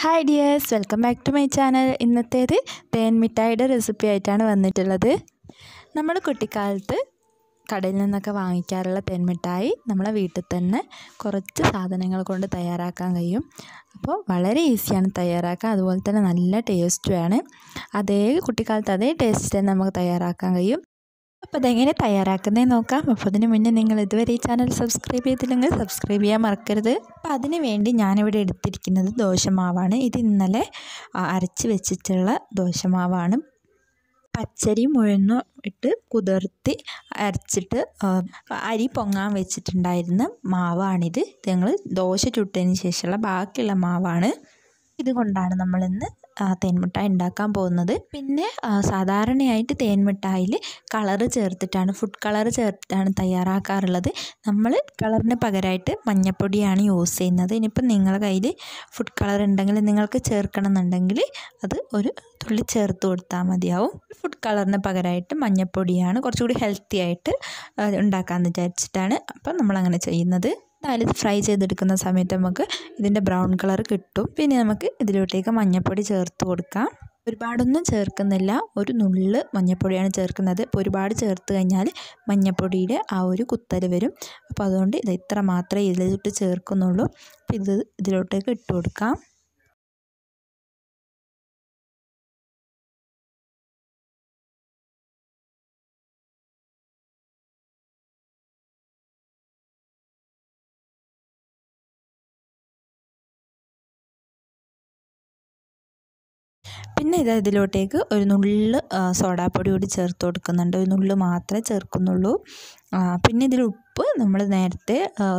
Hi dears welcome back to my channel ഇന്നത്തേത് തേൻ മിഠായിയുടെ റെസിപ്പി ആയിട്ടാണ് വന്നിട്ടുള്ളത് നമ്മൾ കുട്ടിക്കാലത്ത് കടയിൽ നിന്നൊക്കെ വാങ്ങിക്കാറുള്ള തേൻമിഠായി നമ്മളെ വീട്ടിൽ തന്നെ കുറച്ച് സാധനങ്ങൾ കൊണ്ട് തയ്യാറാക്കാൻ കഴിയും അപ്പോൾ വളരെ ഈസിയാണ് തയ്യാറാക്കാൻ അതുപോലെ തന്നെ നല്ല ടേസ്റ്റുമാണ് അതേ കുട്ടിക്കാലത്ത് അതേ ടേസ്റ്റ് തന്നെ നമുക്ക് തയ്യാറാക്കാൻ കഴിയും അപ്പോൾ അതെങ്ങനെ തയ്യാറാക്കുന്നേ നോക്കാം അപ്പോൾ അതിന് മുന്നേ നിങ്ങൾ ഇതുവരെ ഈ ചാനൽ സബ്സ്ക്രൈബ് ചെയ്തില്ലെങ്കിൽ സബ്സ്ക്രൈബ് ചെയ്യാൻ മറക്കരുത് അപ്പോൾ അതിന് വേണ്ടി ഞാനിവിടെ എടുത്തിരിക്കുന്നത് ദോശമാവാണ് ഇത് ഇന്നലെ അരച്ച് വെച്ചിട്ടുള്ള ദോശമാവാണ് പച്ചരി ഉഴുന്നും ഇട്ട് കുതിർത്തി അരച്ചിട്ട് അരി പൊങ്ങാൻ വെച്ചിട്ടുണ്ടായിരുന്ന മാവാണിത് ഞങ്ങൾ ദോശ ചുട്ടതിന് ശേഷമുള്ള ബാക്കിയുള്ള മാവാണ് ഇതുകൊണ്ടാണ് നമ്മളിന്ന് തേൻമിഠായി ഉണ്ടാക്കാൻ പോകുന്നത് പിന്നെ സാധാരണയായിട്ട് തേൻമിഠായിൽ കളറ് ചേർത്തിട്ടാണ് ഫുഡ് കളറ് ചേർത്തിട്ടാണ് തയ്യാറാക്കാറുള്ളത് നമ്മൾ കളറിന് പകരമായിട്ട് മഞ്ഞപ്പൊടിയാണ് യൂസ് ചെയ്യുന്നത് ഇനിയിപ്പം നിങ്ങളുടെ കയ്യിൽ ഫുഡ് കളർ ഉണ്ടെങ്കിൽ നിങ്ങൾക്ക് ചേർക്കണം എന്നുണ്ടെങ്കിൽ അത് ഒരു തുള്ളി ചേർത്ത് കൊടുത്താൽ മതിയാവും ഫുഡ് കളറിന് പകരമായിട്ട് മഞ്ഞപ്പൊടിയാണ് കുറച്ചുകൂടി ഹെൽത്തി ആയിട്ട് ഉണ്ടാക്കാമെന്ന് വിചാരിച്ചിട്ടാണ് അപ്പം നമ്മളങ്ങനെ ചെയ്യുന്നത് എന്തായാലും ഇത് ഫ്രൈ ചെയ്തെടുക്കുന്ന സമയത്ത് നമുക്ക് ഇതിൻ്റെ ബ്രൗൺ കളർ കിട്ടും പിന്നെ നമുക്ക് ഇതിലോട്ടേക്ക് മഞ്ഞൾപ്പൊടി ചേർത്ത് കൊടുക്കാം ഒരുപാടൊന്നും ചേർക്കുന്നില്ല ഒരു നുള്ള് മഞ്ഞൾപ്പൊടിയാണ് ചേർക്കുന്നത് അപ്പോൾ ഒരുപാട് ചേർത്ത് കഴിഞ്ഞാൽ മഞ്ഞൾപ്പൊടിയുടെ ആ ഒരു കുത്തൽ വരും അപ്പോൾ അതുകൊണ്ട് ഇത് ഇത്ര മാത്രമേ ഇതിലോട്ട് ചേർക്കുന്നുള്ളൂ അപ്പോൾ ഇത് ഇതിലോട്ടേക്ക് ഇട്ട് കൊടുക്കാം പിന്നെ ഇത് ഇതിലോട്ടേക്ക് ഒരു നുള്ള് സോഡാപ്പൊടി കൂടി ചേർത്ത് കൊടുക്കുന്നുണ്ട് ഒരു നുള്ള് മാത്രമേ ചേർക്കുന്നുള്ളൂ പിന്നെ ഇതിൽ ഉപ്പ് നമ്മൾ നേരത്തെ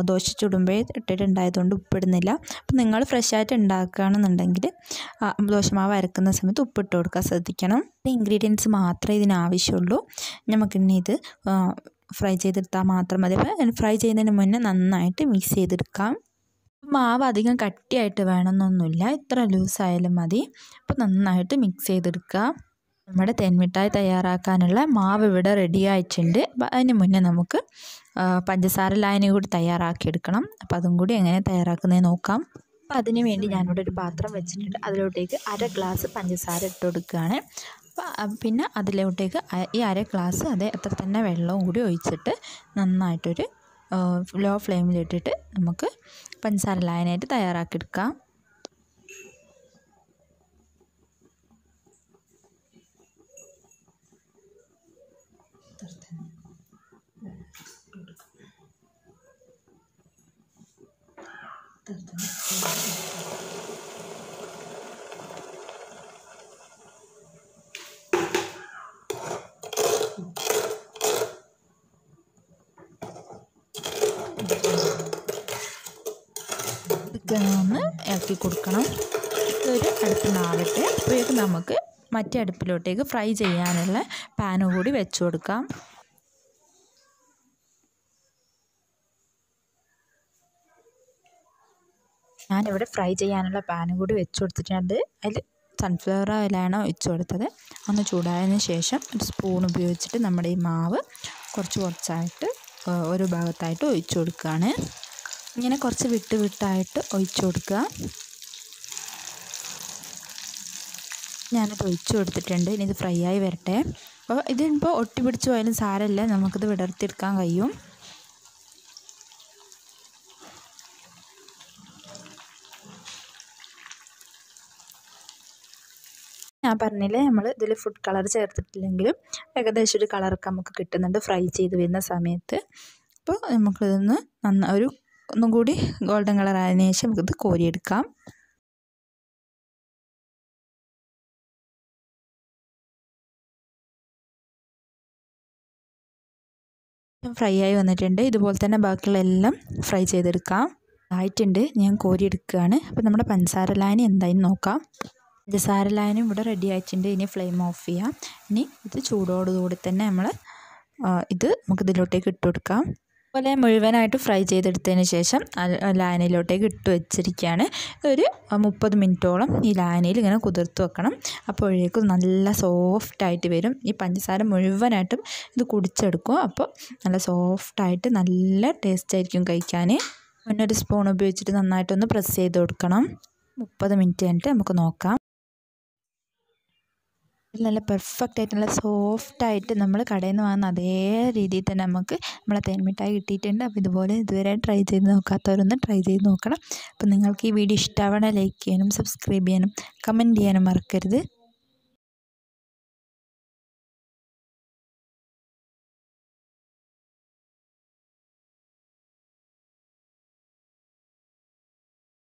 ദോശ ചുടുമ്പോഴേ ഇട്ടിട്ടുണ്ടായതുകൊണ്ട് ഉപ്പിടുന്നില്ല അപ്പം നിങ്ങൾ ഫ്രഷായിട്ട് ഉണ്ടാക്കുകയാണെന്നുണ്ടെങ്കിൽ ദോശമാവ് അരക്കുന്ന സമയത്ത് ഉപ്പിട്ട് കൊടുക്കാൻ ശ്രദ്ധിക്കണം ഇൻഗ്രീഡിയൻസ് മാത്രമേ ഇതിനാവശ്യമുള്ളൂ നമുക്ക് നമുക്കിനി ഇത് ഫ്രൈ ചെയ്തെടുത്താൽ മാത്രം മതി ഫ്രൈ ചെയ്യുന്നതിന് മുന്നേ നന്നായിട്ട് മിക്സ് ചെയ്തെടുക്കാം മാവ് അധികം കട്ടിയായിട്ട് വേണമെന്നൊന്നുമില്ല ഇത്ര ലൂസായാലും മതി അപ്പോൾ നന്നായിട്ട് മിക്സ് ചെയ്തെടുക്കുക നമ്മുടെ തേൻമിഠായി തയ്യാറാക്കാനുള്ള മാവ് ഇവിടെ റെഡി ആയിട്ടുണ്ട് അതിന് മുന്നേ നമുക്ക് പഞ്ചസാര ലായനി കൂടി തയ്യാറാക്കിയെടുക്കണം അപ്പോൾ അതും കൂടി എങ്ങനെ തയ്യാറാക്കുന്നത് നോക്കാം അപ്പോൾ അതിന് വേണ്ടി ഞാനിവിടെ ഒരു പാത്രം വെച്ചിട്ടുണ്ട് അതിലോട്ടേക്ക് അര ഗ്ലാസ് പഞ്ചസാര ഇട്ട് കൊടുക്കുകയാണ് പിന്നെ അതിലോട്ടേക്ക് ഈ അര ഗ്ലാസ് അതേ അത്ര തന്നെ വെള്ളവും കൂടി ഒഴിച്ചിട്ട് നന്നായിട്ടൊരു ലോ ഫ്ലെയിമിലിട്ടിട്ട് നമുക്ക് പഞ്ചസാര ലായനായിട്ട് തയ്യാറാക്കിയെടുക്കാം you. ഒന്ന് ഇളക്കി കൊടുക്കണം ഇതൊരു അടുപ്പിനാവട്ടെ അപ്പോഴേക്ക് നമുക്ക് മറ്റേ അടുപ്പിലോട്ടേക്ക് ഫ്രൈ ചെയ്യാനുള്ള പാനും കൂടി വെച്ച് കൊടുക്കാം ഞാനിവിടെ ഫ്രൈ ചെയ്യാനുള്ള പാനും കൂടി വെച്ച് കൊടുത്തിട്ടുണ്ട് അതിൽ സൺഫ്ലവർ ഓയിലാണ് ഒഴിച്ചു കൊടുത്തത് ഒന്ന് ചൂടായതിന് ശേഷം ഒരു സ്പൂൺ ഉപയോഗിച്ചിട്ട് നമ്മുടെ ഈ മാവ് കുറച്ച് കുറച്ചായിട്ട് ഒരു ഭാഗത്തായിട്ട് ഒഴിച്ചു കൊടുക്കുകയാണ് ഇങ്ങനെ കുറച്ച് വിട്ട് വിട്ടായിട്ട് ഒഴിച്ചു കൊടുക്കുക ഞാനിത് ഒഴിച്ചു കൊടുത്തിട്ടുണ്ട് ഇനി ഇത് ഫ്രൈ ആയി വരട്ടെ അപ്പോൾ ഇതിപ്പോൾ ഒട്ടി പിടിച്ച് പോയാലും സാരമില്ല നമുക്കിത് വിടർത്തിയെടുക്കാൻ കഴിയും ഞാൻ പറഞ്ഞില്ലേ നമ്മൾ ഇതിൽ ഫുഡ് കളർ ചേർത്തിട്ടില്ലെങ്കിലും ഏകദേശം ഒരു കളറൊക്കെ നമുക്ക് കിട്ടുന്നുണ്ട് ഫ്രൈ ചെയ്ത് വരുന്ന സമയത്ത് അപ്പോൾ നമുക്കിതൊന്ന് നന്ന ഒരു ഒന്നും കൂടി ഗോൾഡൻ കളർ ആയതിനു ശേഷം നമുക്കിത് കോരിയെടുക്കാം ഫ്രൈ ആയി വന്നിട്ടുണ്ട് ഇതുപോലെ തന്നെ ബാക്കിയുള്ള എല്ലാം ഫ്രൈ ചെയ്തെടുക്കാം ആയിട്ടുണ്ട് ഞാൻ കോരിയെടുക്കുകയാണ് അപ്പോൾ നമ്മുടെ പഞ്ചസാര ലായന എന്തായാലും നോക്കാം പഞ്ചസാര ലായനി ഇവിടെ റെഡി ആയിട്ടുണ്ട് ഇനി ഫ്ലെയിം ഓഫ് ചെയ്യാം ഇനി ഇത് ചൂടോടുകൂടി തന്നെ നമ്മൾ ഇത് നമുക്കിതിലോട്ടേക്ക് ഇട്ട് കൊടുക്കാം പോലെ മുഴുവനായിട്ട് ഫ്രൈ ചെയ്തെടുത്തതിന് ശേഷം ലായനയിലോട്ടേക്ക് ഇട്ട് വെച്ചിരിക്കുകയാണ് ഒരു മുപ്പത് മിനിറ്റോളം ഈ ലായനയിൽ ഇങ്ങനെ കുതിർത്ത് വെക്കണം അപ്പോഴേക്കും നല്ല സോഫ്റ്റായിട്ട് വരും ഈ പഞ്ചസാര മുഴുവനായിട്ടും ഇത് കുടിച്ചെടുക്കും അപ്പോൾ നല്ല സോഫ്റ്റായിട്ട് നല്ല ടേസ്റ്റ് ആയിരിക്കും കഴിക്കാൻ മുന്നൊരു സ്പൂൺ ഉപയോഗിച്ചിട്ട് നന്നായിട്ടൊന്ന് പ്രസ് ചെയ്ത് കൊടുക്കണം മുപ്പത് മിനിറ്റ് കഴിഞ്ഞിട്ട് നമുക്ക് നോക്കാം നല്ല പെർഫെക്റ്റ് ആയിട്ട് നല്ല സോഫ്റ്റ് ആയിട്ട് നമ്മൾ കടയിൽ നിന്ന് വാങ്ങുന്ന അതേ രീതിയിൽ തന്നെ നമുക്ക് നമ്മളെ തേൻമിഠായി കിട്ടിയിട്ടുണ്ട് അപ്പോൾ ഇതുപോലെ ഇതുവരെ ട്രൈ ചെയ്ത് നോക്കാത്തവരൊന്ന് ട്രൈ ചെയ്ത് നോക്കണം അപ്പോൾ നിങ്ങൾക്ക് ഈ വീഡിയോ ഇഷ്ടമാവണേ ലൈക്ക് ചെയ്യാനും സബ്സ്ക്രൈബ് ചെയ്യാനും കമൻറ്റ് ചെയ്യാനും മറക്കരുത്